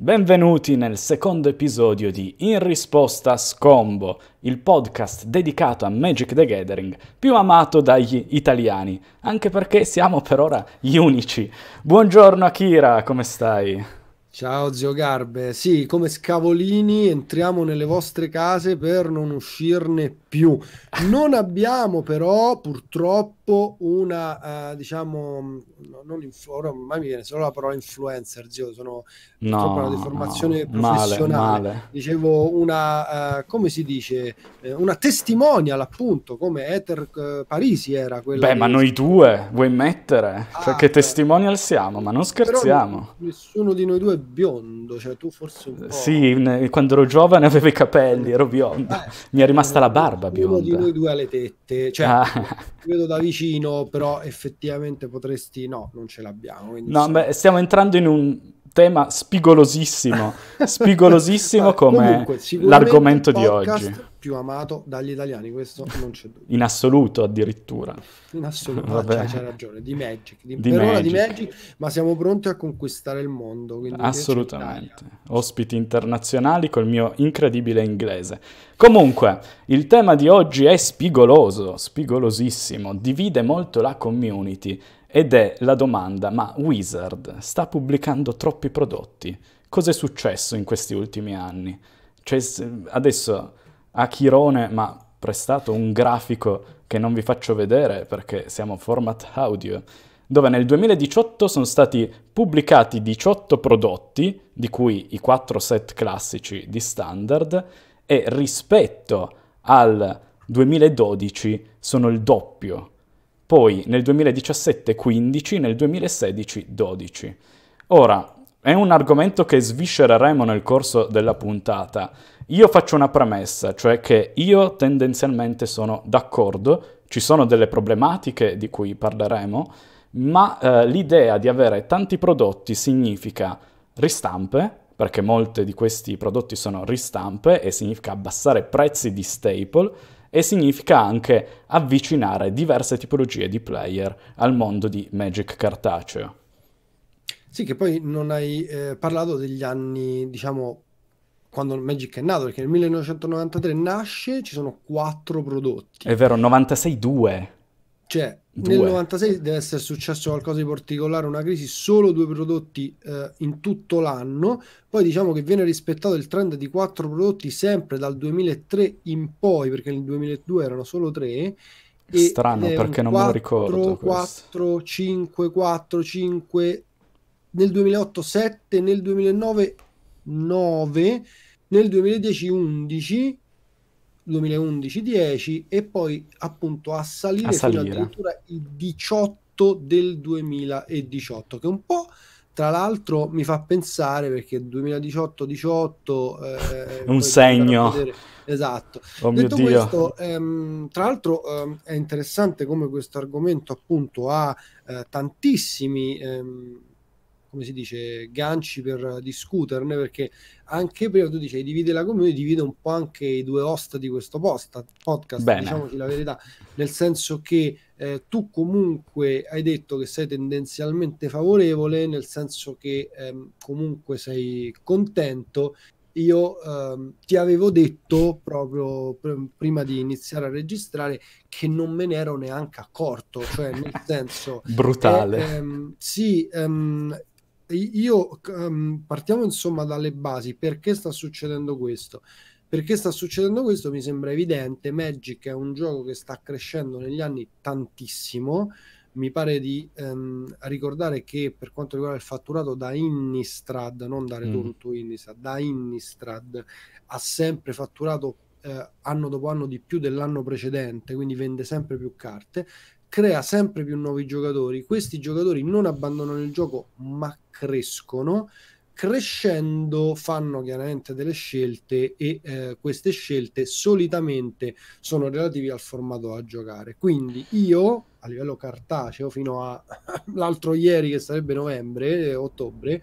Benvenuti nel secondo episodio di In risposta Scombo, il podcast dedicato a Magic the Gathering, più amato dagli italiani, anche perché siamo per ora gli unici. Buongiorno Akira, come stai? Ciao zio Garbe, sì, come scavolini entriamo nelle vostre case per non uscirne più. Non abbiamo però purtroppo una, uh, diciamo, non influ- ormai mi viene solo la parola influencer, zio, sono no, una deformazione no, professionale. Male, male. Dicevo una, uh, come si dice, eh, una testimonial appunto, come Ether uh, Parisi era quella. Beh, di... ma noi due, vuoi mettere? Cioè, ah, Perché beh. testimonial siamo, ma non scherziamo. Però nessuno di noi due biondo, cioè tu forse un eh, po'... Sì, quando ero giovane avevo i capelli, ero biondo. Eh, Mi è rimasta la barba bionda. Uno di noi due ha le tette, cioè ah. vedo da vicino, però effettivamente potresti... No, non ce l'abbiamo. No, so. beh, stiamo entrando in un tema spigolosissimo, spigolosissimo come Comunque, l'argomento di oggi. Più amato dagli italiani, questo non c'è dubbio. In assoluto addirittura. In assoluto, Vabbè. c'è, c'è ragione, di Magic, di, di, Magic. di, Magic. ma siamo pronti a conquistare il mondo. Assolutamente, ospiti internazionali col mio incredibile inglese. Comunque, il tema di oggi è spigoloso, spigolosissimo, divide molto la community ed è la domanda, ma Wizard sta pubblicando troppi prodotti? Cos'è successo in questi ultimi anni? Cioè, adesso a Chirone mi ha prestato un grafico che non vi faccio vedere perché siamo format audio, dove nel 2018 sono stati pubblicati 18 prodotti, di cui i 4 set classici di standard, e rispetto al 2012 sono il doppio poi nel 2017 15, nel 2016 12. Ora, è un argomento che sviscereremo nel corso della puntata. Io faccio una premessa, cioè che io tendenzialmente sono d'accordo, ci sono delle problematiche di cui parleremo, ma eh, l'idea di avere tanti prodotti significa ristampe, perché molti di questi prodotti sono ristampe e significa abbassare prezzi di staple, e significa anche avvicinare diverse tipologie di player al mondo di Magic cartaceo. Sì, che poi non hai eh, parlato degli anni, diciamo, quando Magic è nato, perché nel 1993 nasce, ci sono quattro prodotti. È vero, 96-2. Cioè, Due. Nel 96 deve essere successo qualcosa di particolare, una crisi, solo due prodotti eh, in tutto l'anno, poi diciamo che viene rispettato il trend di quattro prodotti sempre dal 2003 in poi, perché nel 2002 erano solo tre. Strano perché non 4, me lo ricordo. 4, 5, 4, 5, nel 2008 7, nel 2009 9, nel 2010 11 2011-10 e poi appunto a salire, a salire. fino addirittura il 18 del 2018 che un po' tra l'altro mi fa pensare perché 2018-18 eh, è un segno esatto oh detto questo ehm, tra l'altro ehm, è interessante come questo argomento appunto ha eh, tantissimi ehm, come si dice, ganci per discuterne, perché anche prima tu dicevi divide la community, divide un po' anche i due host di questo post, podcast, Bene. diciamoci la verità, nel senso che eh, tu comunque hai detto che sei tendenzialmente favorevole, nel senso che ehm, comunque sei contento, io ehm, ti avevo detto proprio pr- prima di iniziare a registrare che non me ne ero neanche accorto, cioè nel senso brutale. Eh, ehm, sì, ehm, io um, partiamo insomma dalle basi, perché sta succedendo questo? Perché sta succedendo questo mi sembra evidente, Magic è un gioco che sta crescendo negli anni tantissimo, mi pare di um, ricordare che per quanto riguarda il fatturato da Innistrad, non da mm. Return mm. Innistrad, da Innistrad ha sempre fatturato eh, anno dopo anno di più dell'anno precedente, quindi vende sempre più carte crea sempre più nuovi giocatori. Questi giocatori non abbandonano il gioco, ma crescono. Crescendo fanno chiaramente delle scelte e eh, queste scelte solitamente sono relative al formato a giocare. Quindi io, a livello cartaceo, fino all'altro ieri che sarebbe novembre, eh, ottobre,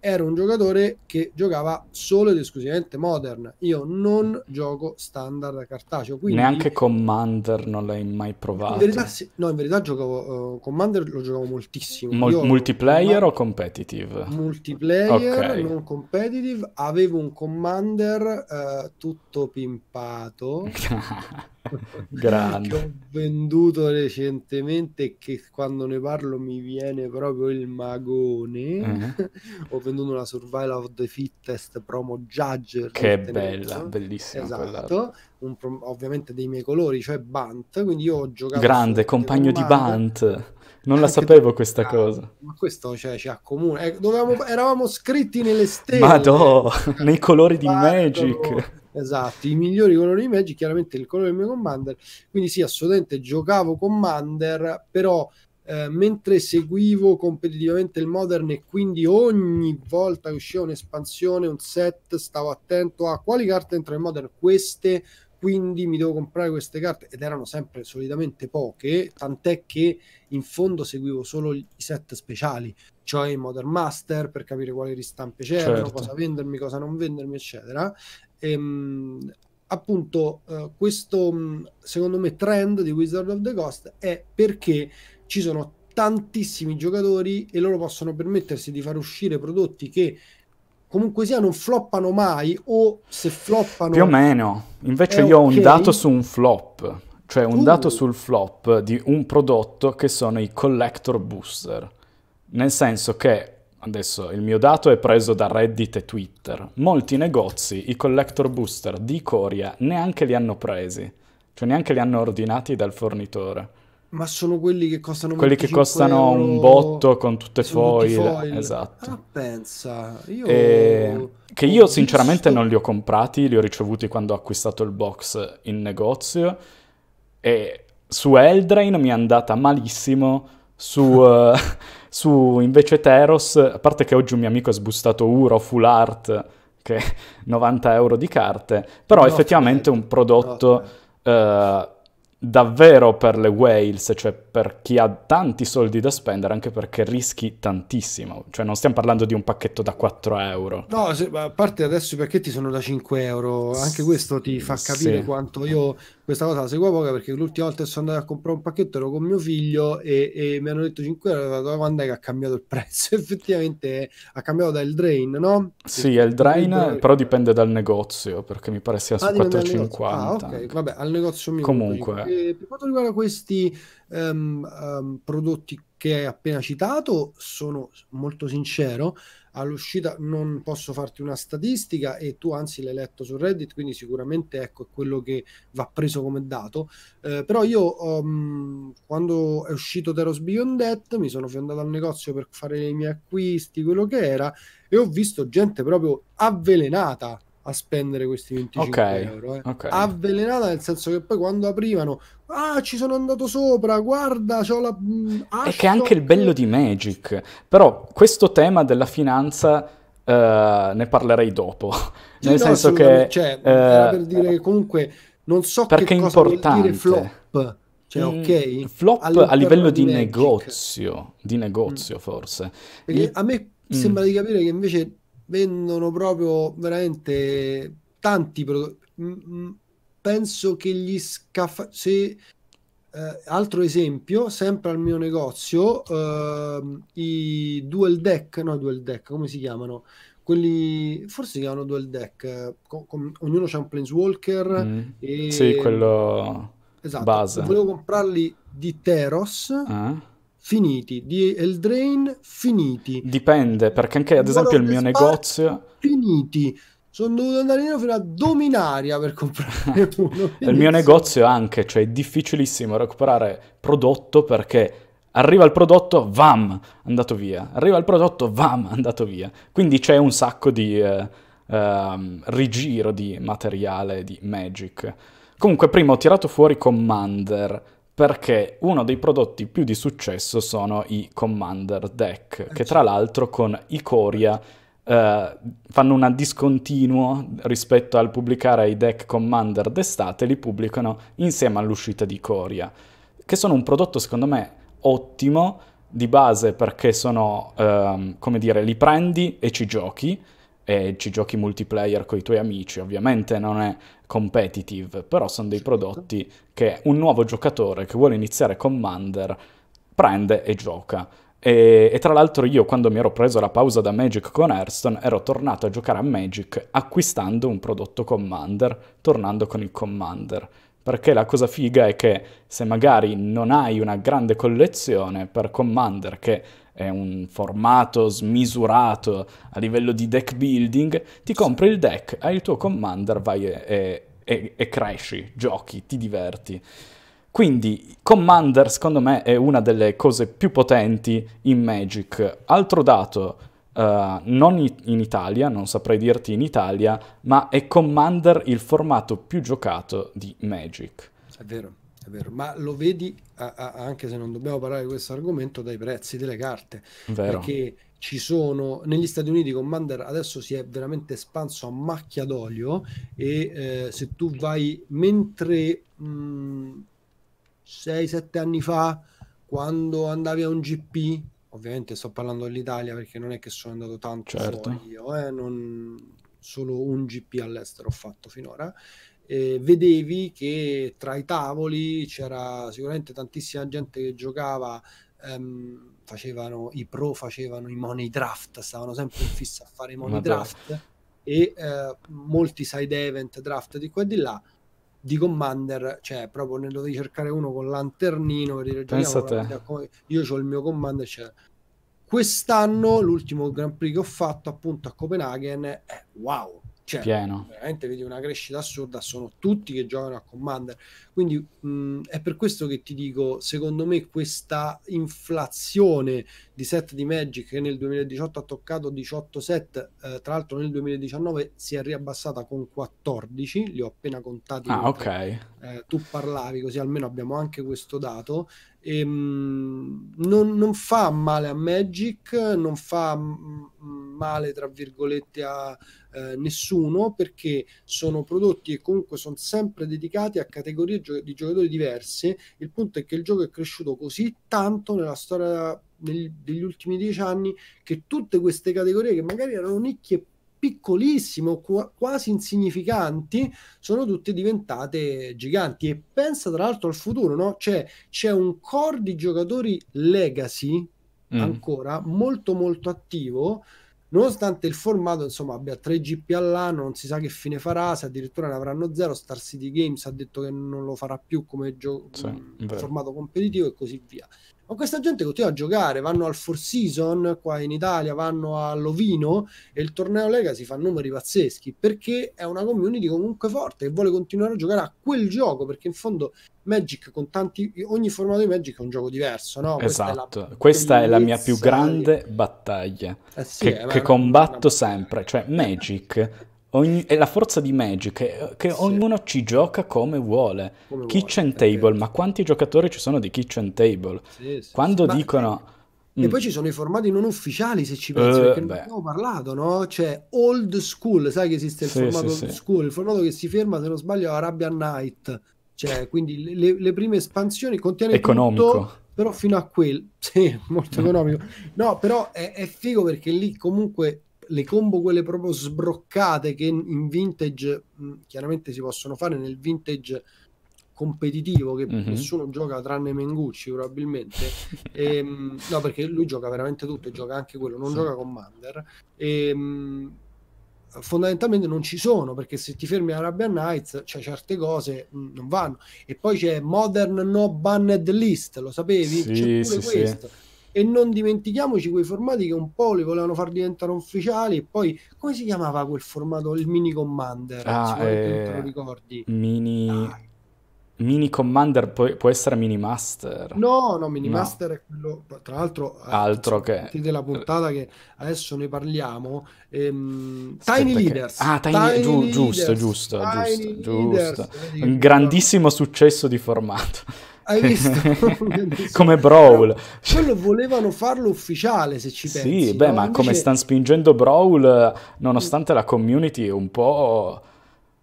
era un giocatore che giocava solo ed esclusivamente modern. Io non gioco standard cartaceo. Quindi... Neanche Commander non l'hai mai provato. In verità, sì. No, in verità giocavo uh, eh, Commander lo giocavo moltissimo. Mol- Io multiplayer o competitive? Multiplayer, okay. non competitive. Avevo un Commander uh, tutto pimpato. Grande. che ho venduto recentemente e che quando ne parlo mi viene proprio il magone. Uh-huh. ho venduto una Survival of the Fittest promo Judger. Che bella, bellissima. Esatto. Pro- ovviamente dei miei colori, cioè Bant. Quindi io ho giocato. Grande, compagno di Bant. Non la sapevo questa ah, cosa. Ma questo cioè, ci accomuna. Eh, eravamo scritti nelle stelle. Madò, nei colori di Magic esatto, i migliori colori di Magic, chiaramente il colore del mio Commander, quindi sì, assolutamente giocavo Commander, però eh, mentre seguivo competitivamente il Modern e quindi ogni volta che usciva un'espansione, un set, stavo attento a quali carte entrano in Modern, queste, quindi mi devo comprare queste carte ed erano sempre solitamente poche, tant'è che in fondo seguivo solo i set speciali, cioè i Modern Master per capire quali ristampe c'erano, certo. cosa vendermi, cosa non vendermi, eccetera ehm, appunto eh, questo mm, secondo me trend di Wizard of the Coast è perché ci sono tantissimi giocatori e loro possono permettersi di far uscire prodotti che comunque sia non floppano mai o se floppano più o meno invece eh, io okay. ho un dato su un flop cioè un uh. dato sul flop di un prodotto che sono i collector booster nel senso che Adesso il mio dato è preso da Reddit e Twitter. Molti negozi i collector booster di Coria neanche li hanno presi, cioè neanche li hanno ordinati dal fornitore. Ma sono quelli che costano Quelli che costano euro... un botto con tutte foil, foil. Esatto. Ah, pensa. Io... E... Che io sinceramente non li ho comprati, li ho ricevuti quando ho acquistato il box in negozio. E su Eldrain mi è andata malissimo, su... Eh, su invece Teros, a parte che oggi un mio amico ha sbustato Uro Full Art, che è 90 euro di carte, però no, effettivamente è un prodotto no, eh, davvero per le whales, cioè per chi ha tanti soldi da spendere, anche perché rischi tantissimo. Cioè non stiamo parlando di un pacchetto da 4 euro. No, se, a parte adesso i pacchetti sono da 5 euro, anche questo ti fa capire sì. quanto io questa cosa la seguo poca perché l'ultima volta che sono andato a comprare un pacchetto ero con mio figlio e, e mi hanno detto 5 euro, quando è che ha cambiato il prezzo? Effettivamente ha cambiato dal drain, no? Sì, è il drain, drain, però dipende dal negozio, perché mi pare sia su ah, 4,50. Ah, ok, vabbè, al negozio mio. Comunque. Per quanto riguarda questi um, um, prodotti che hai appena citato, sono molto sincero, all'uscita non posso farti una statistica e tu anzi l'hai letto su Reddit, quindi sicuramente ecco è quello che va preso come dato, eh, però io um, quando è uscito Teros Beyond Death mi sono fiondato al negozio per fare i miei acquisti, quello che era, e ho visto gente proprio avvelenata a spendere questi 25 okay, euro. Eh. Okay. Avvelenata nel senso che poi quando aprivano, ah ci sono andato sopra, guarda, c'ho la... Mm, ah, e che è anche il bello di Magic, però questo tema della finanza... Uh, ne parlerei dopo, sì, nel no, senso che... Cioè, uh, per dire che comunque non so perché che cosa importante. dire flop. Cioè, mm, ok. Flop a livello di, di negozio, di negozio mm. forse. Perché Il... a me mm. sembra di capire che invece vendono proprio veramente tanti prodotti. Penso che gli scaffali. Se... Eh, altro esempio, sempre al mio negozio, eh, i dual deck, no, dual deck, come si chiamano? Quelli forse si chiamano dual deck, con, con, ognuno c'ha un planeswalker. Mm. E... Sì, quello esatto. base. Volevo comprarli di Teros. Ah finiti, di Eldrain finiti. Dipende, perché anche ad esempio il mio negozio... Finiti, sono dovuto andare in fino a Dominaria per comprare uno. il mio negozio anche, cioè è difficilissimo recuperare prodotto perché arriva il prodotto, vam, andato via. Arriva il prodotto, vam, andato via. Quindi c'è un sacco di eh, eh, rigiro di materiale di Magic. Comunque prima ho tirato fuori Commander perché uno dei prodotti più di successo sono i Commander Deck, ah, che tra l'altro con Icoria eh, fanno una discontinuo rispetto al pubblicare i deck Commander d'estate, li pubblicano insieme all'uscita di Icoria, che sono un prodotto secondo me ottimo di base perché sono, ehm, come dire, li prendi e ci giochi, e ci giochi multiplayer con i tuoi amici, ovviamente non è competitive, però sono dei certo. prodotti che un nuovo giocatore che vuole iniziare Commander prende e gioca. E, e, tra l'altro io quando mi ero preso la pausa da Magic con Hearthstone ero tornato a giocare a Magic acquistando un prodotto Commander, tornando con il Commander. Perché la cosa figa è che se magari non hai una grande collezione per Commander che è un formato smisurato a livello di deck building, ti compri il deck, hai il tuo commander, vai e, e, e cresci, giochi, ti diverti. Quindi Commander secondo me è una delle cose più potenti in Magic. Altro dato, Uh, non in Italia, non saprei dirti in Italia, ma è Commander il formato più giocato di Magic. È vero è vero, ma lo vedi a, a, anche se non dobbiamo parlare di questo argomento dai prezzi delle carte, vero. perché ci sono negli Stati Uniti Commander adesso si è veramente espanso a macchia d'olio e eh, se tu vai mentre 6-7 mm, anni fa quando andavi a un GP ovviamente sto parlando dell'Italia perché non è che sono andato tanto certo. io eh, non, solo un GP all'estero ho fatto finora eh, vedevi che tra i tavoli c'era sicuramente tantissima gente che giocava, ehm, facevano i pro, facevano i money draft, stavano sempre in fissa a fare i money draft e eh, molti side event draft di qua e di là di Commander, cioè proprio ne dovevi cercare uno con l'anternino per dire giochiamo, io ho il mio Commander, cioè. quest'anno l'ultimo Grand Prix che ho fatto appunto a Copenaghen, eh, wow, cioè, pieno. veramente vedi una crescita assurda, sono tutti che giocano a Commander. Quindi mh, mm, è per questo che ti dico, secondo me questa inflazione di set di Magic che nel 2018 ha toccato 18 set, eh, tra l'altro nel 2019 si è riabbassata con 14, li ho appena contati. Ah, mentre, ok. Eh, tu parlavi così almeno abbiamo anche questo dato. E, ehm, mh, non, non, fa male a Magic, non fa... Mh, mm, mm, male, tra virgolette, a eh, nessuno, perché sono prodotti e comunque sono sempre dedicati a categorie gio- di giocatori diverse. Il punto è che il gioco è cresciuto così tanto nella storia nel, degli ultimi dieci anni che tutte queste categorie che magari erano nicchie piccolissimo, quasi insignificanti, sono tutte diventate giganti. E pensa tra l'altro al futuro, no? Cioè, c'è un core di giocatori legacy mm. ancora molto molto attivo Nonostante il formato insomma, abbia 3 GP all'anno, non si sa che fine farà, se addirittura ne avranno zero, Star City Games ha detto che non lo farà più come gio- sì, mm, formato competitivo e così via ma questa gente continua a giocare, vanno al Four Season qua in Italia, vanno all'Ovino e il torneo Legacy fa numeri pazzeschi perché è una community comunque forte che vuole continuare a giocare a quel gioco perché in fondo Magic con tanti ogni formato di Magic è un gioco diverso, no? Esatto. Questa è la, esatto. Questa è la mia più grande battaglia eh sì, che, eh, che combatto sempre, cioè Magic Ogni, è la forza di Magic, che, che sì. ognuno ci gioca come vuole. Come kitchen vuole, Table, ma quanti giocatori ci sono di Kitchen Table? Sì, sì, Quando dicono... Eh, e mm. poi ci sono i formati non ufficiali, se ci pensi, uh, perché beh. ne abbiamo parlato, no? Cioè, old school, sai che esiste il formato old school, il formato che si ferma, se non sbaglio, Arabian Night. Cioè, quindi le, le prime espansioni contiene Economico. Tutto, però fino a quel... Sì, molto mm. economico. No, però è, è figo perché lì comunque le combo quelle proprio sbroccate che in vintage mh, mm, chiaramente si possono fare nel vintage competitivo che mm-hmm. nessuno gioca tranne Mengucci probabilmente e, ehm, no perché lui gioca veramente tutto e gioca anche quello non sì. gioca Commander e, ehm, fondamentalmente non ci sono perché se ti fermi a Arabian Nights cioè certe cose mh, mm, non vanno e poi c'è Modern No Banned List lo sapevi? Sì, c'è pure sì, questo sì e non dimentichiamoci quei formati che un po' li volevano far diventare ufficiali e poi come si chiamava quel formato il mini commander ah, eh, te lo eh, ricordi mini Dai. Mini Commander può, può, essere Mini Master? No, no, Mini no. Master è quello, tra l'altro, eh, altro che... della puntata che adesso ne parliamo, ehm, Tiny che... Leaders. Ah, Tiny, Tiny giu- leaders, giusto, giusto, tiny giusto, leaders, giusto. Un grandissimo successo di formato. Hai visto? come Brawl. Quello volevano farlo ufficiale, se ci pensi. Sì, beh, no? ma Invece... come stanno spingendo Brawl, nonostante la community un po'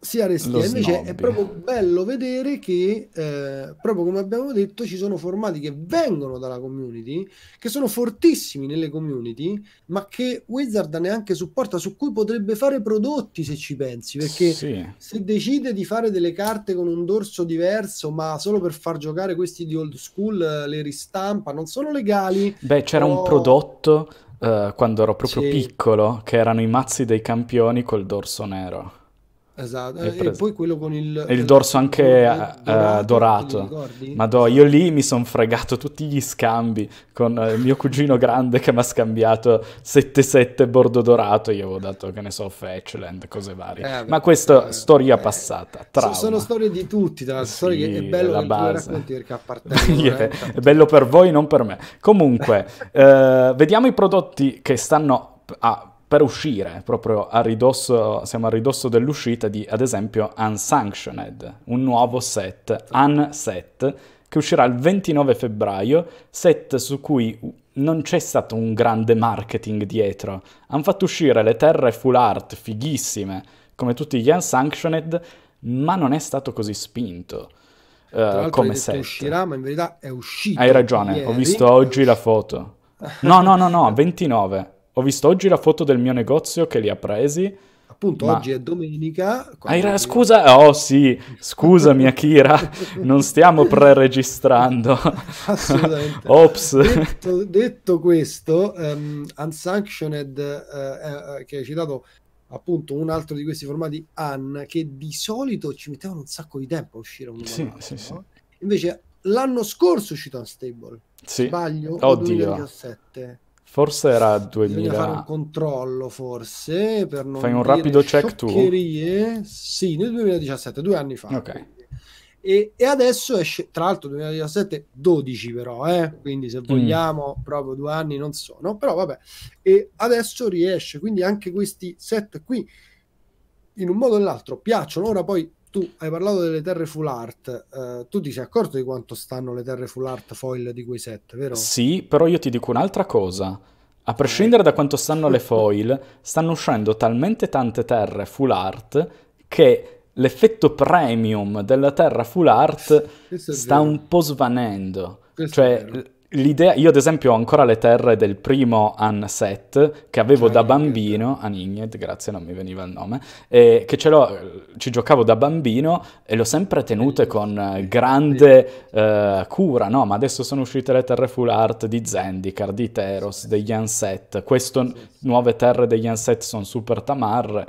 sia restia. Invece è proprio bello vedere che, eh, proprio come abbiamo detto, ci sono formati che vengono dalla community, che sono fortissimi nelle community, ma che Wizard neanche supporta, su cui potrebbe fare prodotti se ci pensi, perché sì. se decide di fare delle carte con un dorso diverso, ma solo per far giocare questi di old school, eh, le ristampa, non sono legali. Beh, c'era però... un prodotto... Eh, quando ero proprio sì. piccolo, che erano i mazzi dei campioni col dorso nero. Esatto, e, pres- e poi quello con il, il dorso anche eh, dorato. Uh, dorato. Madò, io lì mi sono fregato tutti gli scambi con eh, il mio cugino grande che mi ha scambiato 7-7 bordo dorato. Io avevo dato, che ne so, Fetchland, cose varie. Eh, Ma questa eh, storia eh, passata. Trauma. Sono storie di tutti, da sì, storie che è bello la base. perché yeah, eh. è bello per voi, non per me. Comunque, vediamo i prodotti che stanno a per uscire, proprio a ridosso, siamo a ridosso dell'uscita di, ad esempio, Unsanctioned, un nuovo set, Unset, che uscirà il 29 febbraio, set su cui non c'è stato un grande marketing dietro. Hanno fatto uscire le terre full art fighissime, come tutti gli Unsanctioned, ma non è stato così spinto. Uh, come set. uscirà, ma in verità è uscito. Hai ragione, ieri, ho visto oggi la foto. No, no, no, no, 29. Ho visto oggi la foto del mio negozio che li ha presi. Appunto, ma... oggi è domenica. Aira, io... scusa, oh sì, scusami Akira, non stiamo pre-registrando. Assolutamente. Ops. Detto, detto questo, um, Unsanctioned, uh, uh, che hai citato appunto un altro di questi formati AN, che di solito ci mettevano un sacco di tempo a uscire un sì, altro, sì, no? sì. Invece l'anno scorso è uscito Unstable. Sì. Sbaglio, Oddio. 2017. Forse era 2000. fare un controllo, forse, per non Fai un rapido check tu? Sì, nel 2017, due anni fa. Ok. E, e, adesso esce, tra l'altro 2017, 12 però, eh? quindi se mm. vogliamo mm. proprio due anni non sono, però vabbè. E adesso riesce, quindi anche questi set qui, in un modo o nell'altro, piacciono. Ora poi tu hai parlato delle terre full art, eh, tu ti sei accorto di quanto stanno le terre full art foil di quei set, vero? Sì, però io ti dico un'altra cosa. A prescindere da quanto stanno le foil, stanno uscendo talmente tante terre full art che l'effetto premium della terra full art sta vero. un po' svanendo. Questo cioè, L'idea, io ad esempio ho ancora le terre del primo Unset che avevo ah, da ecco, ecco. bambino, Anigned, grazie non mi veniva il nome, e che ce l'ho, ci giocavo da bambino e l'ho sempre tenute con eh, grande eh, cura, no? Ma adesso sono uscite le terre full art di Zendikar, di Teros, degli Unset, queste nuove terre degli Unset sono super tamar,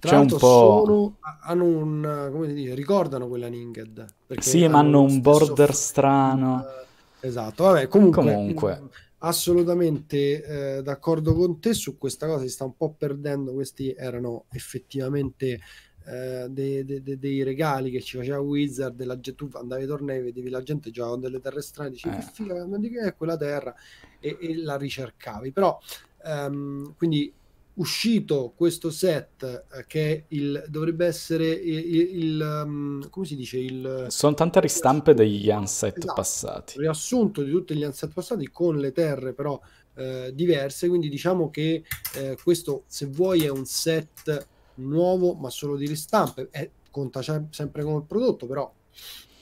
tra c'è un po'... Sono, hanno un, come dire, ricordano quella Ninged. Sì, ma hanno un border strano. Uh Esatto, vabbè, comunque, comunque. assolutamente eh, d'accordo con te su questa cosa, si sta un po' perdendo, questi erano effettivamente eh, dei, dei, dei regali che ci faceva Wizard, della, tu andavi ai tornei, vedevi la gente giocava con delle terre strane, dicevi eh. che figa, non di che è quella terra e, e la ricercavi, però ehm, quindi uscito questo set eh, che il, dovrebbe essere il, il, il um, come si dice il sono tante ristampe degli unset esatto, passati riassunto di tutti gli unset passati con le terre però eh, diverse quindi diciamo che eh, questo se vuoi è un set nuovo ma solo di ristampe è, conta cioè, sempre come prodotto però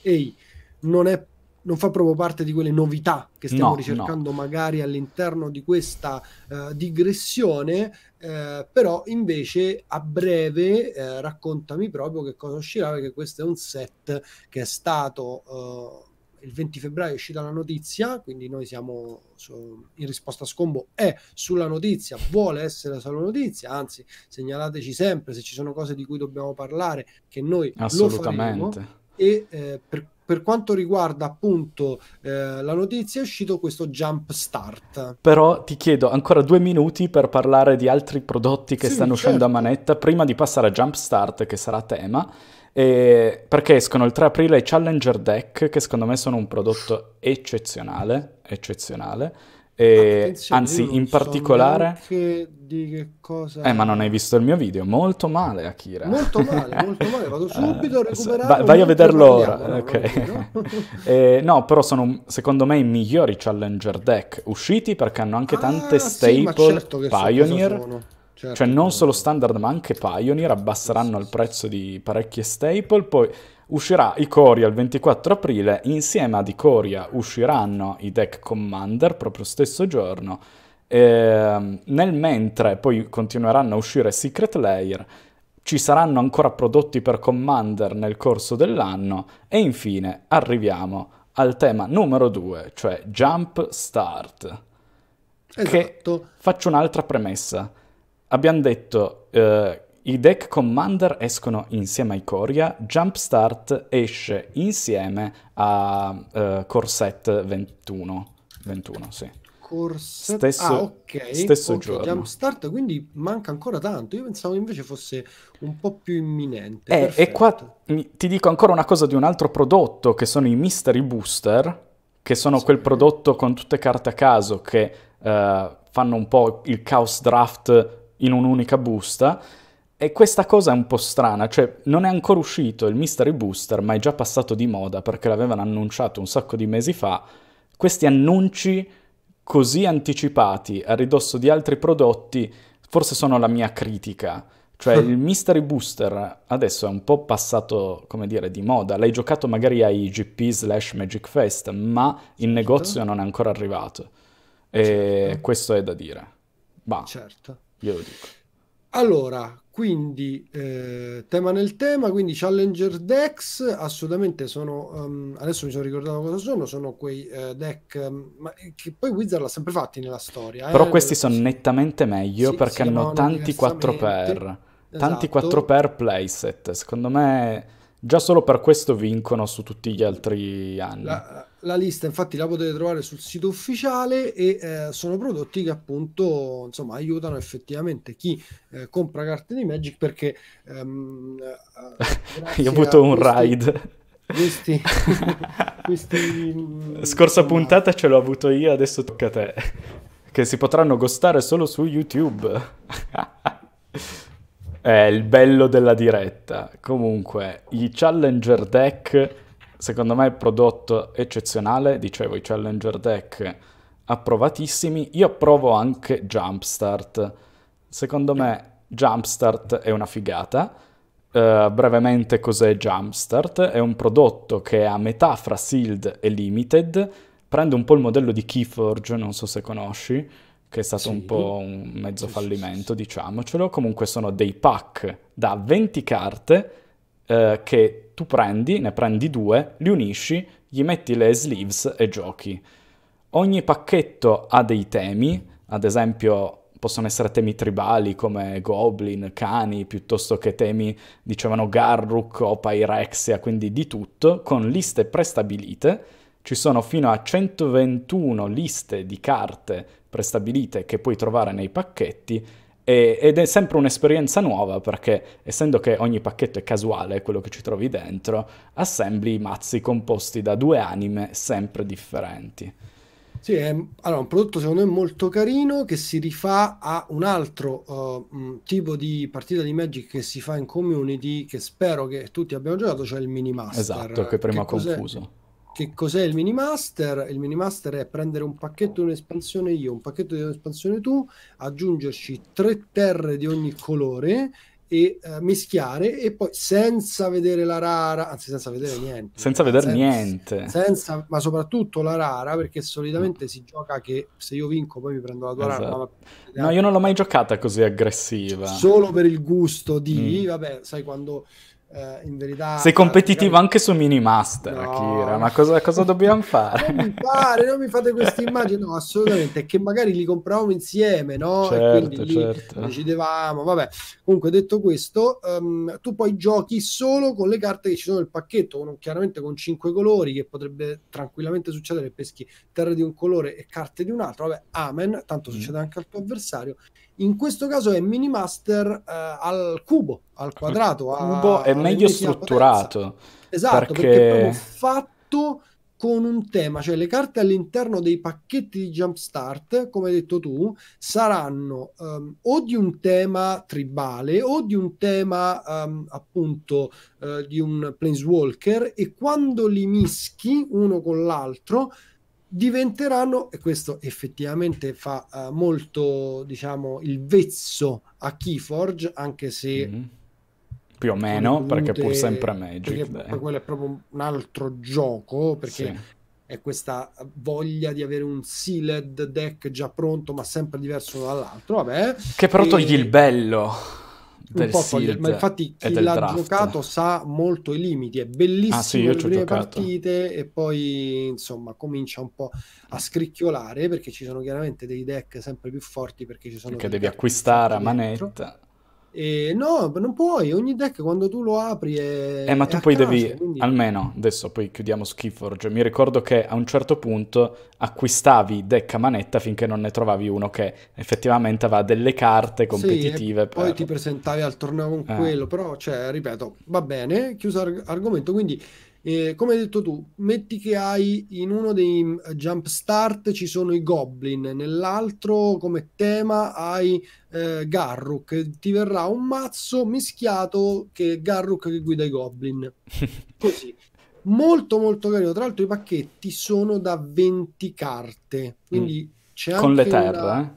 ehi non è non fa proprio parte di quelle novità che stiamo no, ricercando no. magari all'interno di questa uh, digressione, eh, però invece a breve eh, raccontami proprio che cosa uscirà, perché questo è un set che è stato... Uh, il 20 febbraio è uscita la notizia, quindi noi siamo su, in risposta a scombo è sulla notizia, vuole essere solo notizia, anzi segnalateci sempre se ci sono cose di cui dobbiamo parlare che noi lo faremo e eh, per per quanto riguarda appunto eh, la notizia è uscito questo jump start. Però ti chiedo ancora due minuti per parlare di altri prodotti che sì, stanno certo. uscendo a manetta prima di passare a jump start che sarà tema. E perché escono il 3 aprile i Challenger Deck, che secondo me sono un prodotto eccezionale, eccezionale. Eh, ah, e, anzi, in so particolare... di che cosa... Eh, ma non hai visto il mio video, molto male Akira. Molto male, molto male, vado subito a recuperare... vai a vederlo ora, no, ok. Eh, no? però sono secondo me i migliori Challenger deck usciti perché hanno anche tante ah, staple, sì, certo Pioneer... Certo, cioè non solo standard ma anche Pioneer abbasseranno sì, sì. il prezzo di parecchie staple poi Uscirà Icoria il 24 aprile, insieme ad Icoria usciranno i deck Commander proprio stesso giorno, e, ehm, nel mentre poi continueranno a uscire Secret Layer, ci saranno ancora prodotti per Commander nel corso dell'anno e infine arriviamo al tema numero 2, cioè Jump Start. Esatto. Che, faccio un'altra premessa. Abbiamo detto eh, i deck Commander escono insieme ai Coria, Jumpstart esce insieme a uh, Corset 21. 21, sì. Corset... Stesso, ah, ok. Stesso okay, giorno. Jumpstart, quindi manca ancora tanto. Io pensavo invece fosse un po' più imminente. Eh, e qua ti dico ancora una cosa di un altro prodotto, che sono i Mystery Booster, che sono sì. quel prodotto con tutte carte a caso che uh, fanno un po' il Chaos Draft in un'unica busta e questa cosa è un po' strana, cioè non è ancora uscito il Mystery Booster, ma è già passato di moda perché l'avevano annunciato un sacco di mesi fa. Questi annunci così anticipati a ridosso di altri prodotti forse sono la mia critica. Cioè il Mystery Booster adesso è un po' passato, come dire, di moda. L'hai giocato magari ai GP slash Magic Fest, ma in certo. negozio non è ancora arrivato. E certo. questo è da dire. Ma certo. glielo dico. Allora, quindi eh, tema nel tema, quindi Challenger Decks, assolutamente sono, um, adesso mi sono ricordato cosa sono, sono quei uh, deck um, ma, eh, che poi Wizard l'ha sempre fatti nella storia. Però eh, questi sono sì. nettamente meglio sì, perché hanno tanti 4 per, esatto. tanti 4 per playset, secondo me Già solo per questo vincono su tutti gli altri anni. La, la lista infatti la potete trovare sul sito ufficiale e eh, sono prodotti che appunto insomma, aiutano effettivamente chi eh, compra carte di Magic perché... Ehm, eh, Io ho avuto un questi... ride questi, questi mm, scorsa insomma... puntata ce l'ho avuto io adesso tocca a te che si potranno gostare solo su youtube è il bello della diretta. Comunque, i Challenger Deck, secondo me, è un prodotto eccezionale. Dicevo, i Challenger Deck approvatissimi. Io approvo anche Jumpstart. Secondo me, Jumpstart è una figata. Uh, brevemente, cos'è Jumpstart? È un prodotto che è a metà fra Sealed e Limited. Prende un po' il modello di Keyforge, non so se conosci che è stato sì. un po' un mezzo fallimento, diciamocelo. Comunque sono dei pack da 20 carte eh, che tu prendi, ne prendi due, li unisci, gli metti le sleeves e giochi. Ogni pacchetto ha dei temi, ad esempio possono essere temi tribali come goblin, cani, piuttosto che temi, dicevano, Garruk o Pyrexia, quindi di tutto, con liste prestabilite. Ci sono fino a 121 liste di carte prestabilite che puoi trovare nei pacchetti ed è sempre un'esperienza nuova perché essendo che ogni pacchetto è casuale, quello che ci trovi dentro, assembli i mazzi composti da due anime sempre differenti. Sì, è allora, un prodotto secondo me molto carino che si rifà a un altro uh, mm, tipo di partita di Magic che si fa in community che spero che tutti abbiano giocato, cioè il mini master. Esatto, che prima che confuso. Che cos'è il mini master? Il mini master è prendere un pacchetto di un'espansione io, un pacchetto di un'espansione tu, aggiungerci tre terre di ogni colore e uh, mischiare e poi senza vedere la rara, anzi senza vedere niente. Senza vedere niente. Senza, ma soprattutto la rara perché solitamente si gioca che se io vinco poi mi prendo la tua esatto. rara. Ma... No, io non l'ho mai giocata così aggressiva. Solo per il gusto di, mm. vabbè, sai quando eh, in verità... Sei cioè, competitivo magari... anche su Minimaster, no. Kira, ma cosa, cosa dobbiamo fare? non mi pare, non mi fate queste immagini, no, assolutamente, è che magari li compravamo insieme, no? Certo, e quindi certo. decidevamo, vabbè. Comunque, detto questo, um, tu poi giochi solo con le carte che ci sono nel pacchetto, con, chiaramente con cinque colori, che potrebbe tranquillamente succedere peschi terre di un colore e carte di un altro, vabbè, amen, tanto mm. succede anche al tuo avversario, in questo caso è Minimaster eh, al cubo, al quadrato. Il cubo è meglio strutturato. Potenza. Esatto, perché... perché è proprio fatto con un tema, cioè le carte all'interno dei pacchetti di Jumpstart, come hai detto tu, saranno um, o di un tema tribale o di un tema um, appunto uh, di un planeswalker e quando li mischi uno con l'altro diventeranno, e questo effettivamente fa uh, molto, diciamo, il vezzo a Keyforge, anche se... Mm-hmm. Più o meno, dovute, perché pur sempre Magic. Perché quello è proprio un altro gioco, perché sì. è questa voglia di avere un sealed deck già pronto, ma sempre diverso dall'altro, vabbè. Che però e... togli il bello un po' togliere, ma infatti chi l'ha draft. giocato sa molto i limiti, è bellissimo ah, sì, le prime partite e poi insomma comincia un po' a scricchiolare perché ci sono chiaramente dei deck sempre più forti perché ci sono perché devi acquistare a manetta e no, non puoi, ogni deck quando tu lo apri è... Eh, ma tu poi casa, devi, quindi... almeno, adesso poi chiudiamo Skifforge, mi ricordo che a un certo punto acquistavi deck a manetta finché non ne trovavi uno che effettivamente aveva delle carte competitive. Sì, per... Poi ti presentavi al torneo con eh. quello, però, cioè, ripeto, va bene, chiuso arg- argomento, quindi... Eh, come hai detto tu, metti che hai in uno dei mm, jump start ci sono i goblin, nell'altro come tema hai eh, Garruk. Ti verrà un mazzo mischiato che Garruk che guida i Goblin. Così. Molto molto carino. Tra l'altro i pacchetti sono da 20 carte. Quindi mm. c'è Con le terre, una...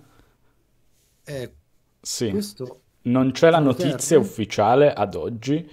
Eh? eh, sì. Questo... Non c'è la notizia terra. ufficiale ad oggi,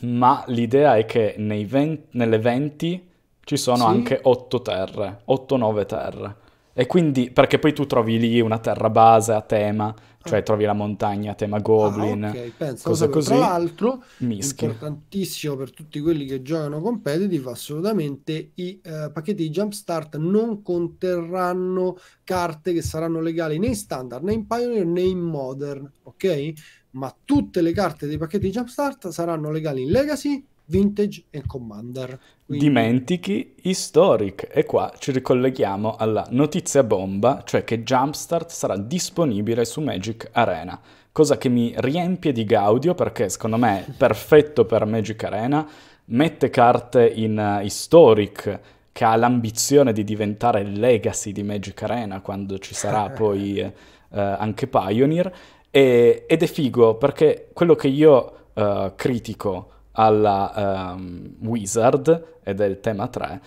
ma l'idea è che vent- nelle 20 ci sono sì. anche 8 terre, 8-9 terre. E quindi, perché poi tu trovi lì una terra base a tema, cioè ah. trovi la montagna tema Goblin. Ah, okay. Pensa, cosa proprio, così. Tra l'altro, Mischi. importantissimo per tutti quelli che giocano competitive, assolutamente i uh, pacchetti di Jumpstart non conterranno carte che saranno legali né in standard, né in Pioneer, né in Modern, ok? Ma tutte le carte dei pacchetti di Jumpstart saranno legali in Legacy, Vintage e Commander. Quindi... Dimentichi Historic e qua ci ricolleghiamo alla notizia bomba, cioè che Jumpstart sarà disponibile su Magic Arena, cosa che mi riempie di gaudio perché secondo me è perfetto per Magic Arena, mette carte in uh, Historic che ha l'ambizione di diventare il legacy di Magic Arena quando ci sarà poi uh, anche Pioneer e, ed è figo perché quello che io uh, critico alla um, Wizard, ed è il tema 3,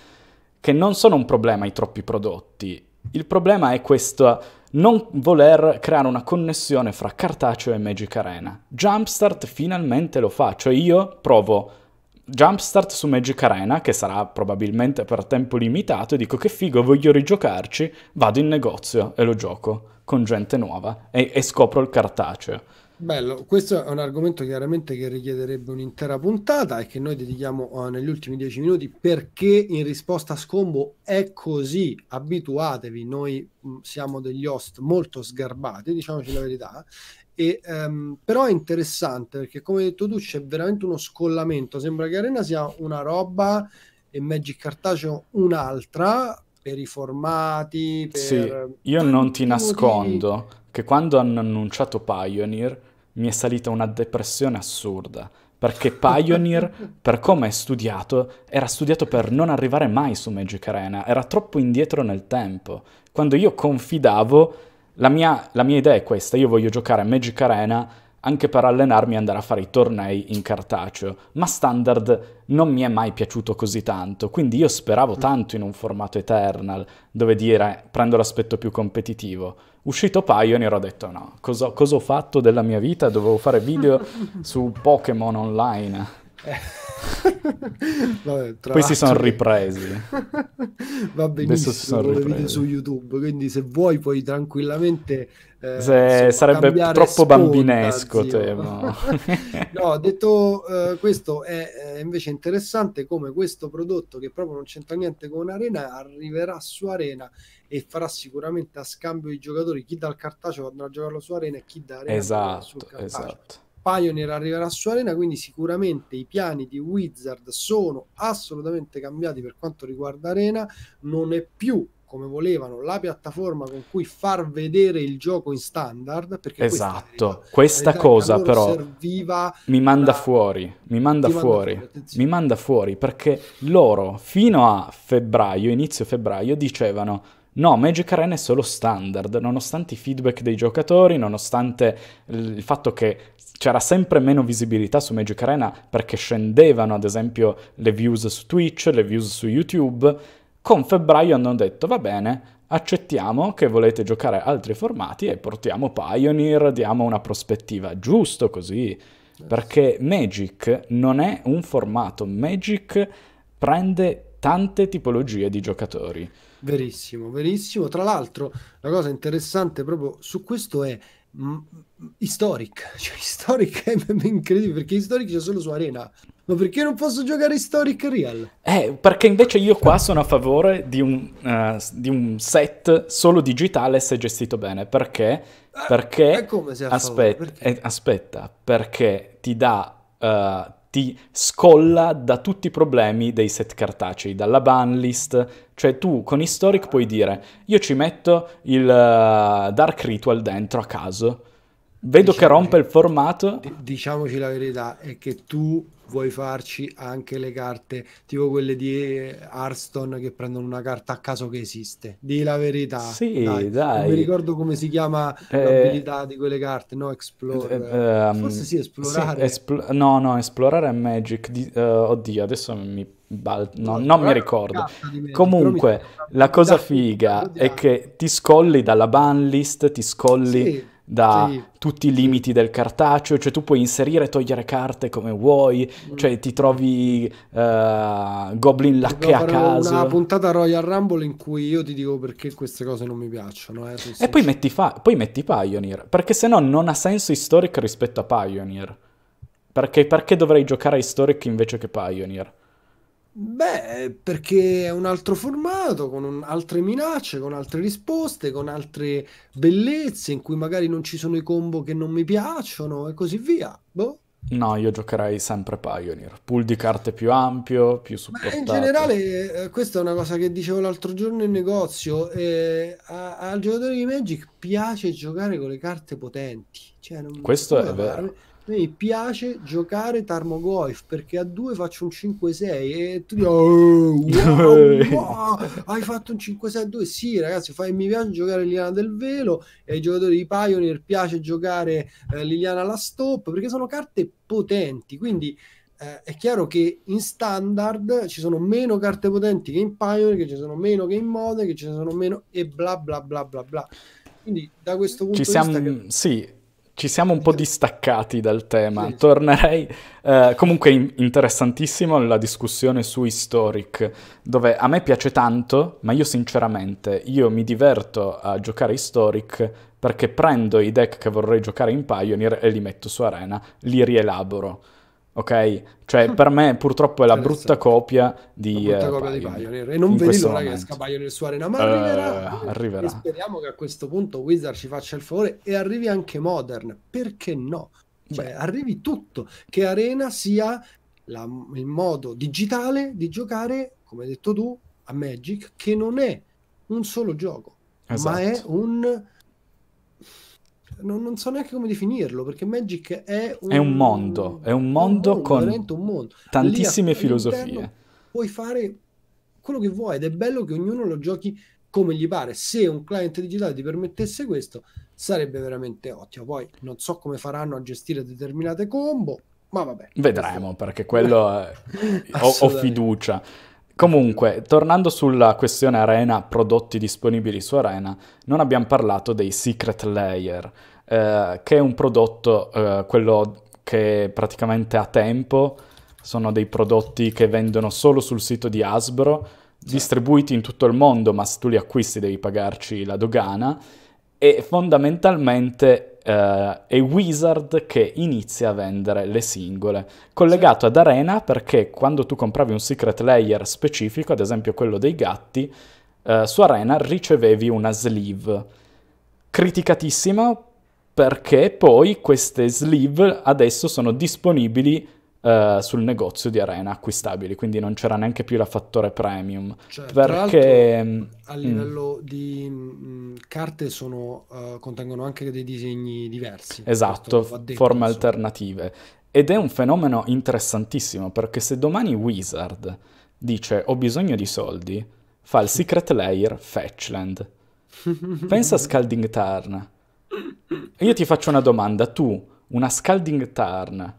che non sono un problema i troppi prodotti. Il problema è questo non voler creare una connessione fra cartaceo e Magic Arena. Jumpstart finalmente lo fa, cioè io provo Jumpstart su Magic Arena, che sarà probabilmente per tempo limitato, e dico che figo, voglio rigiocarci, vado in negozio e lo gioco con gente nuova e, e scopro il cartaceo. Bello, questo è un argomento chiaramente che richiederebbe un'intera puntata e che noi dedichiamo uh, negli ultimi dieci minuti perché in risposta a scombo è così, abituatevi, noi mh, mm, siamo degli host molto sgarbati, diciamoci la verità, e, um, però è interessante perché come hai detto tu c'è veramente uno scollamento, sembra che Arena sia una roba e Magic Cartaceo un'altra per i formati. Per sì, io non ti nascondo motivi. che quando hanno annunciato Pioneer mi è salita una depressione assurda, perché Pioneer, per come è studiato, era studiato per non arrivare mai su Magic Arena, era troppo indietro nel tempo. Quando io confidavo, la mia, la mia idea è questa, io voglio giocare a Magic Arena anche per allenarmi e andare a fare i tornei in cartaceo, ma standard non mi è mai piaciuto così tanto, quindi io speravo tanto in un formato Eternal, dove dire eh, prendo l'aspetto più competitivo. Uscito Pioneer ho detto no, cosa, cosa ho fatto della mia vita? Dovevo fare video su Pokémon online. Eh. Vabbè, Questi sono ripresi. Va benissimo, sono ripresi. su YouTube, quindi se vuoi puoi tranquillamente... Eh, se, sarebbe troppo sponda, bambinesco tema. no, detto eh, questo è, è, eh, invece interessante come questo prodotto che proprio non c'entra niente con Arena arriverà su Arena e farà sicuramente a scambio i giocatori chi dal cartaceo andrà a giocarlo su Arena e chi da Arena esatto, sul cartaceo. Esatto Pioneer arriverà su Arena, quindi sicuramente i piani di Wizard sono assolutamente cambiati per quanto riguarda Arena, non è più come volevano la piattaforma con cui far vedere il gioco in standard perché esatto questa, questa cosa però mi manda una... fuori mi manda fuori, manda fuori mi manda fuori perché loro fino a febbraio inizio febbraio dicevano No, Magic Arena è solo standard, nonostante i feedback dei giocatori, nonostante il fatto che c'era sempre meno visibilità su Magic Arena perché scendevano ad esempio le views su Twitch, le views su YouTube, con febbraio hanno detto va bene, accettiamo che volete giocare altri formati e portiamo Pioneer, diamo una prospettiva, giusto così, perché Magic non è un formato, Magic prende tante tipologie di giocatori. Verissimo, verissimo. Tra l'altro, la cosa interessante proprio su questo è mh, mm, Historic. Cioè, Historic è incredibile perché Historic c'è solo su Arena. Ma perché non posso giocare Historic Real? Eh, perché invece io qua sono a favore di un, uh, di un set solo digitale se gestito bene. Perché? Ah, perché... Eh, aspetta, perché? Eh, aspetta, perché ti dà... Uh, ti scolla da tutti i problemi dei set cartacei, dalla banlist, cioè tu con Historic puoi dire io ci metto il eh, Dark Ritual dentro a caso Vedo diciamo che rompe il formato. Diciamoci la verità, è che tu vuoi farci anche le carte, tipo quelle di eh, Hearthstone che prendono una carta a caso che esiste. Di la verità. Sì, dai. dai. Non mi ricordo come si chiama eh, l'abilità di quelle carte, no? Explore. Eh, ehm, Forse sì, esplorare. Sì, espl- no, no, esplorare è Magic. Di- uh, oddio, adesso mi... Bal- no, no, non mi ricordo. Magic, Comunque, mi la cosa figa è che ti scolli dalla ban list, ti scolli... Sì da sì. tutti i limiti del cartaceo, cioè tu puoi inserire e togliere carte come vuoi, mm. cioè ti trovi uh, goblin lacche a caso. Una puntata Royal Rumble in cui io ti dico perché queste cose non mi piacciono. Eh, e poi metti, fa- poi metti Pioneer, perché se no non ha senso Historic rispetto a Pioneer. Perché, perché dovrei giocare a Historic invece che Pioneer? Beh, perché è un altro formato, con un- altre minacce, con altre risposte, con altre bellezze in cui magari non ci sono i combo che non mi piacciono e così via. Boh. No, io giocherei sempre Pioneer. Pool di carte più ampio, più supportato. Ma in generale, eh, questa è una cosa che dicevo l'altro giorno in negozio. eh, al giocatore di Magic piace giocare con le carte potenti. Cioè, non- Questo è guarda, vero mi piace giocare Tarmogoyf perché a due faccio un 5-6 e tu dici oh, wow, wow, hai fatto un 5-6 a 2 sì ragazzi fai, mi piace giocare Liliana del Velo e ai giocatori di Pioneer piace giocare eh, Liliana alla stop perché sono carte potenti quindi eh, è chiaro che in standard ci sono meno carte potenti che in Pioneer che ci sono meno che in Modern che ci sono meno e bla bla bla bla bla quindi da questo punto ci di siamo, vista che... sì ci siamo un po' distaccati dal tema. Sì. Tornerei eh, comunque interessantissimo la discussione su Historic, dove a me piace tanto, ma io sinceramente io mi diverto a giocare Historic perché prendo i deck che vorrei giocare in Pioneer e li metto su Arena, li rielaboro. Ok? Cioè, per me purtroppo è la brutta copia di, la brutta eh, copia Pioneer. di Pioneer. E non vedi l'ora che esca Pioneer su Arena, ma uh, arriverà. arriverà. E speriamo che a questo punto Wizard ci faccia il favore e arrivi anche Modern. Perché no? Cioè, Beh. arrivi tutto. Che Arena sia la, il modo digitale di giocare, come hai detto tu, a Magic, che non è un solo gioco, esatto. ma è un non, non, so neanche come definirlo, perché Magic è un, è un mondo, è un mondo, un mondo con un mondo. tantissime Lì, filosofie. Puoi fare quello che vuoi ed è bello che ognuno lo giochi come gli pare. Se un client digitale ti permettesse questo, sarebbe veramente ottimo. Poi non so come faranno a gestire determinate combo, ma vabbè. Vedremo, perché quello ho, ho, fiducia. Comunque, tornando sulla questione Arena, prodotti disponibili su Arena, non abbiamo parlato dei Secret Layer, eh, che è un prodotto, eh, quello che praticamente ha tempo, sono dei prodotti che vendono solo sul sito di Hasbro, sì. distribuiti in tutto il mondo, ma se tu li acquisti devi pagarci la dogana, e fondamentalmente eh, è Wizard che inizia a vendere le singole. Collegato ad Arena perché quando tu compravi un secret layer specifico, ad esempio quello dei gatti, eh, su Arena ricevevi una sleeve. Criticatissima perché poi queste sleeve adesso sono disponibili eh, sul negozio di Arena acquistabili, quindi non c'era neanche più la fattore premium. Cioè, perché mm, a livello mm. di mh, carte sono, uh, contengono anche dei disegni diversi. Esatto, detto, forme insomma. alternative. Ed è un fenomeno interessantissimo perché se domani Wizard dice ho bisogno di soldi, fa il secret layer Fetchland. Pensa a Scalding Tarn. Io ti faccio una domanda, tu una Scalding Tarn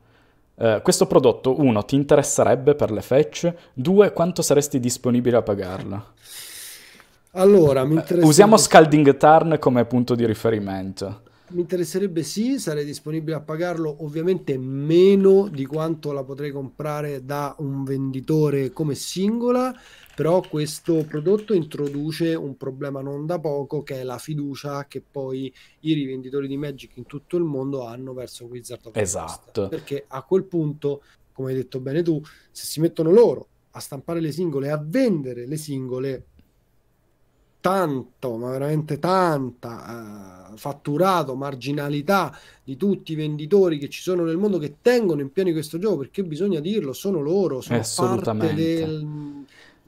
eh, questo prodotto, uno, ti interesserebbe per le fetch? Due, quanto saresti disponibile a pagarla? Allora, mi eh, interesserebbe... usiamo Scalding Tarn come punto di riferimento. Mi interesserebbe sì, sarei disponibile a pagarlo ovviamente meno di quanto la potrei comprare da un venditore come singola però questo prodotto introduce un problema non da poco che è la fiducia che poi i rivenditori di Magic in tutto il mondo hanno verso Wizard of the Esatto. West. Perché a quel punto, come hai detto bene tu, se si mettono loro a stampare le singole, a vendere le singole, tanto, ma veramente tanta uh, fatturato, marginalità di tutti i venditori che ci sono nel mondo che tengono in piedi questo gioco perché bisogna dirlo, sono loro, sono parte del,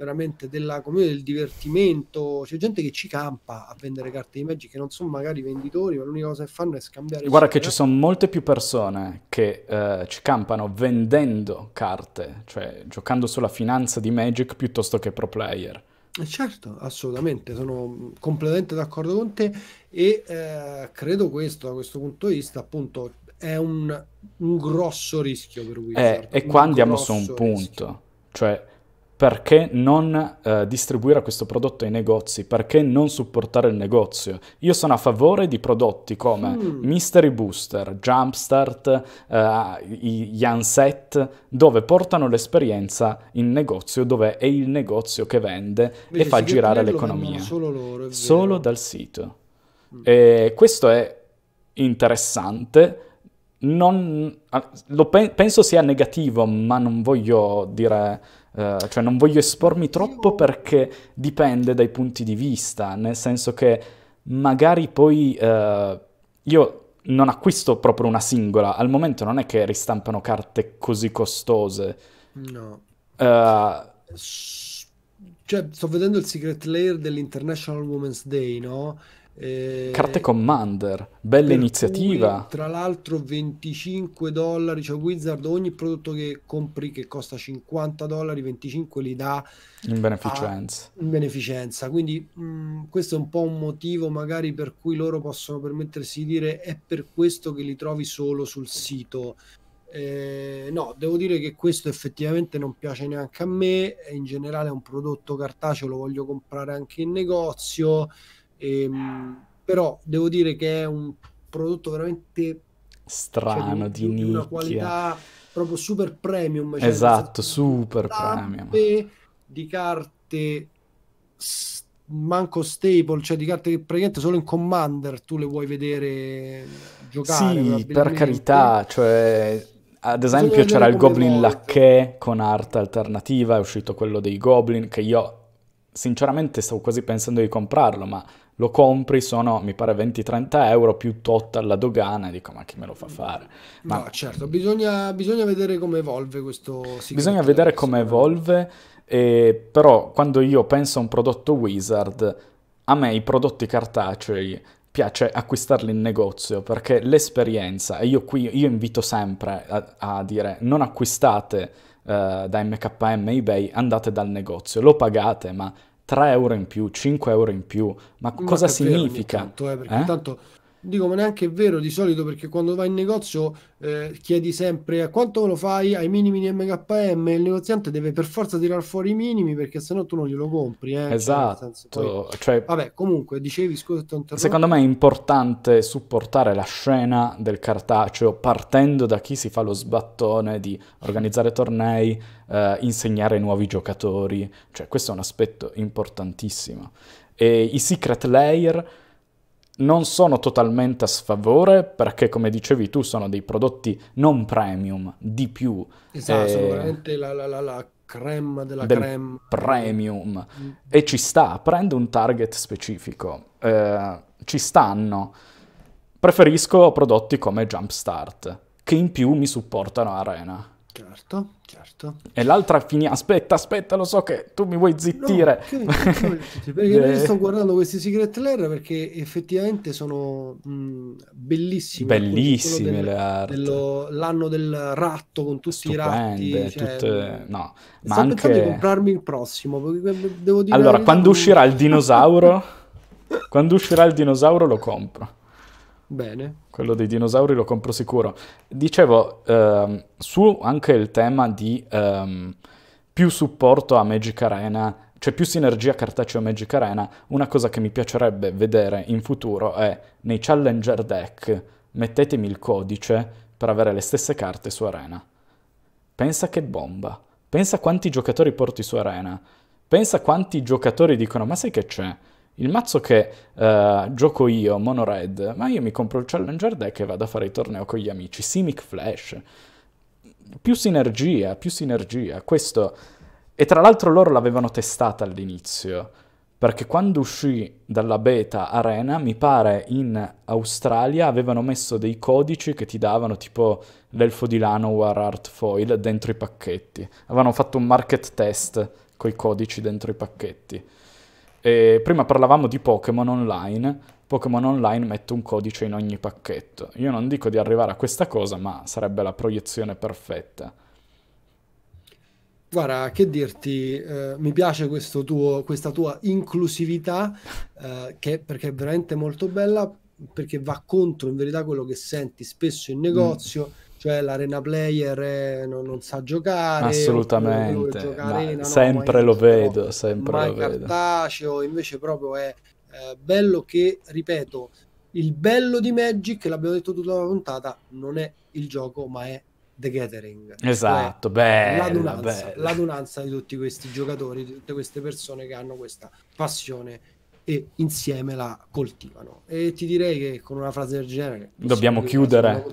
veramente della comune del divertimento. C'è gente che ci campa a vendere carte di Magic che non sono magari venditori, ma l'unica cosa che fanno è scambiare. Guarda che ci sono molte più persone che eh, ci campano vendendo carte, cioè giocando sulla finanza di Magic piuttosto che pro player. Eh, certo, assolutamente, sono completamente d'accordo con te e eh, credo questo, da questo punto di vista, appunto, è un, un grosso rischio per Wizard. Eh, e qua andiamo su un rischio. punto, cioè perché non eh, distribuire questo prodotto ai negozi? Perché non supportare il negozio? Io sono a favore di prodotti come mm. Mystery Booster, Jumpstart, eh, gli Unset, dove portano l'esperienza in negozio, dove è il negozio che vende Vedi, e fa girare l'economia. Solo, loro, solo dal sito. Mm. E questo è interessante. Non, lo pe- penso sia negativo, ma non voglio dire eh, cioè non voglio espormi troppo perché dipende dai punti di vista, nel senso che magari poi uh, io non acquisto proprio una singola, al momento non è che ristampano carte così costose. No. Uh, cioè, sto vedendo il Secret Layer dell'International Women's Day, no? Eh, Carte Commander, bella iniziativa. Cui, tra l'altro 25 dollari, cioè Wizard ogni prodotto che compri che costa 50 dollari, 25 li dà in beneficenza. A, in beneficenza. Quindi mh, mm, questo è un po' un motivo magari per cui loro possono permettersi di dire è per questo che li trovi solo sul sito. Eh, no, devo dire che questo effettivamente non piace neanche a me, in generale è un prodotto cartaceo, lo voglio comprare anche in negozio. E, ehm, però devo dire che è un prodotto veramente cioè, strano, cioè, di, di, di una qualità proprio super premium. Cioè esatto, super premium. Di carte manco staple, cioè di carte che praticamente solo in Commander tu le vuoi vedere giocare. Sì, per carità, cioè ad esempio c'era il Goblin lacché con arte alternativa, è uscito quello dei Goblin che io sinceramente stavo quasi pensando di comprarlo, ma lo compri, sono mi pare 20-30 euro più tot alla dogana, dico ma chi me lo fa mm. fare? Ma no, certo, bisogna, bisogna vedere come evolve questo Secret Bisogna vedere come evolve, eh, però quando io penso a un prodotto Wizard, a me i prodotti cartacei piace acquistarli in negozio perché l'esperienza, e io qui io invito sempre a, a dire non acquistate eh, da MKM eBay, andate dal negozio, lo pagate ma 3 euro in più, 5 euro in più, ma, ma cosa significa? Intanto, eh, perché eh? dico ma neanche è vero di solito perché quando vai in negozio eh, chiedi sempre a quanto lo fai ai minimi di MKM il negoziante deve per forza tirar fuori i minimi perché sennò tu non glielo compri eh? Cioè, esatto cioè, senso, poi... cioè, vabbè comunque dicevi scusa secondo me è importante supportare la scena del cartaceo partendo da chi si fa lo sbattone di organizzare tornei eh, insegnare nuovi giocatori cioè questo è un aspetto importantissimo e i secret layer non sono totalmente a sfavore perché, come dicevi tu, sono dei prodotti non premium, di più. Esatto, eh, sono veramente la, la, la, la crema della del crema. Premium. Mm. E ci sta, prende un target specifico. Eh, ci stanno. Preferisco prodotti come Jumpstart, che in più mi supportano Arena Certo, certo. E l'altra finì, aspetta, aspetta, lo so che tu mi vuoi zittire. No, che, che zittire? perché io eh. sto guardando questi Secret Lair perché effettivamente sono mh, mm, bellissime. Bellissime del, le arti. Dello, l'anno del ratto con tutti Stupende, i ratti. Cioè, tutte... No, ma anche... di comprarmi il prossimo. Devo dire allora, quando uscirà il dinosauro... quando uscirà il dinosauro lo compro. Bene. Quello dei dinosauri lo compro sicuro. Dicevo, ehm, su anche il tema di ehm, più supporto a Magic Arena, cioè più sinergia cartaceo Magic Arena, una cosa che mi piacerebbe vedere in futuro è nei Challenger Deck mettetemi il codice per avere le stesse carte su Arena. Pensa che bomba. Pensa quanti giocatori porti su Arena. Pensa quanti giocatori dicono ma sai che c'è? Il mazzo che eh, gioco io, Mono Red, ma io mi compro il Challenger Deck e vado a fare il torneo con gli amici. Simic Flash. Più sinergia, più sinergia. Questo... E tra l'altro loro l'avevano testata all'inizio, perché quando uscì dalla beta Arena, mi pare in Australia avevano messo dei codici che ti davano tipo l'elfo di lano Lanowar Art Foil dentro i pacchetti. Avevano fatto un market test con i codici dentro i pacchetti. E prima parlavamo di Pokémon Online. Pokémon Online mette un codice in ogni pacchetto. Io non dico di arrivare a questa cosa, ma sarebbe la proiezione perfetta. Guarda, che dirti, eh, mi piace tuo, questa tua inclusività, eh, che, perché è veramente molto bella, perché va contro in verità quello che senti spesso in mm. negozio. Mm cioè l'arena player è, eh, non, non, sa giocare assolutamente gioca arena, sempre no, lo vedo sempre lo cartaceo vedo. invece proprio è eh, bello che ripeto il bello di Magic l'abbiamo detto tutta la puntata non è il gioco ma è The Gathering cioè, esatto cioè bella, l'adunanza, bella. l'adunanza di tutti questi giocatori di tutte queste persone che hanno questa passione e insieme la coltivano. E ti direi che con una frase del genere dobbiamo chiudere.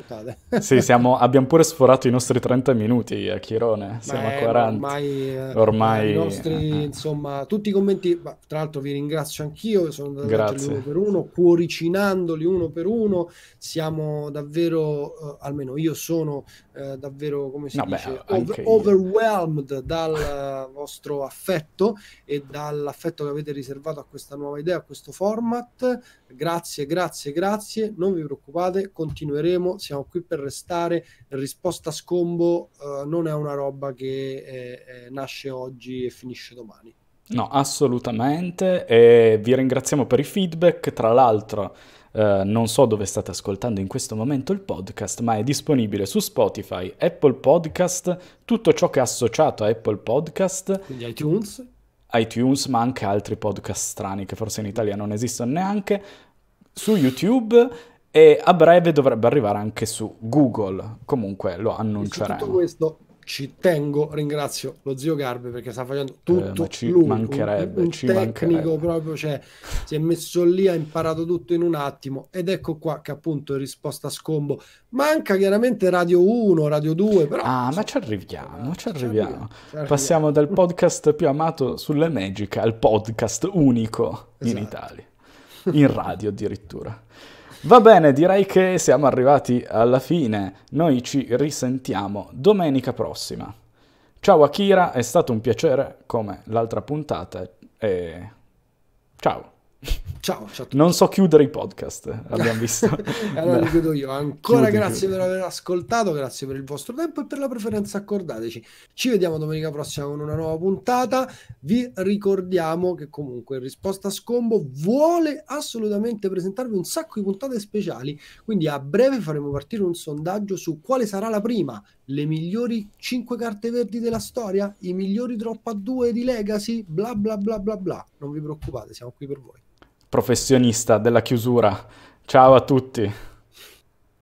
sì, siamo, abbiamo pure sforato i nostri 30 minuti a eh, Chirone, siamo Beh, a 40. Ormai, eh, ormai... Eh, nostri, insomma, tutti i commenti, tra l'altro vi ringrazio anch'io, sono andato Grazie. uno per uno, cuoricinandoli uno per uno, siamo davvero, eh, almeno io sono eh, davvero, come si no, dice, beh, overwhelmed dal vostro affetto e dall'affetto che avete riservato a questa nuova idea a questo format. Grazie, grazie, grazie. Non vi preoccupate, continueremo. Siamo qui per restare. Risposta scombo eh, non è una roba che eh, eh nasce oggi e finisce domani. No, assolutamente. E vi ringraziamo per i feedback. Tra l'altro. Uh, non so dove state ascoltando in questo momento il podcast, ma è disponibile su Spotify, Apple Podcast, tutto ciò che è associato a Apple Podcast. Quindi iTunes iTunes, ma anche altri podcast strani che forse in Italia non esistono neanche, su YouTube e a breve dovrebbe arrivare anche su Google. Comunque lo annunceremo. Tutto questo ci tengo, ringrazio lo zio Garbe perché sta facendo eh, tutto eh, ci lui, mancherebbe, un, un ci tecnico mancherebbe. proprio, cioè si è messo lì, ha imparato tutto in un attimo ed ecco qua che appunto risposta a scombo. Manca chiaramente Radio 1, Radio 2, però... Ah, ma ci arriviamo, eh, ci arriviamo. arriviamo. Passiamo dal podcast più amato sulle Magic al podcast unico esatto. in Italia, in radio addirittura. Va bene, direi che siamo arrivati alla fine. Noi ci risentiamo domenica prossima. Ciao Akira, è stato un piacere come l'altra puntata e ciao. Ciao, ciao Non so chiudere i podcast, abbiamo visto. allora li chiudo io. Ancora chiudi, grazie chiudi. per aver ascoltato, grazie per il vostro tempo e per la preferenza accordateci. Ci vediamo domenica prossima con una nuova puntata. Vi ricordiamo che comunque Risposta Scombo vuole assolutamente presentarvi un sacco di puntate speciali, quindi a breve faremo partire un sondaggio su quale sarà la prima, le migliori 5 carte verdi della storia, i migliori drop a 2 di Legacy, bla bla bla bla bla. Non vi preoccupate, siamo qui per voi professionista della chiusura. Ciao a tutti!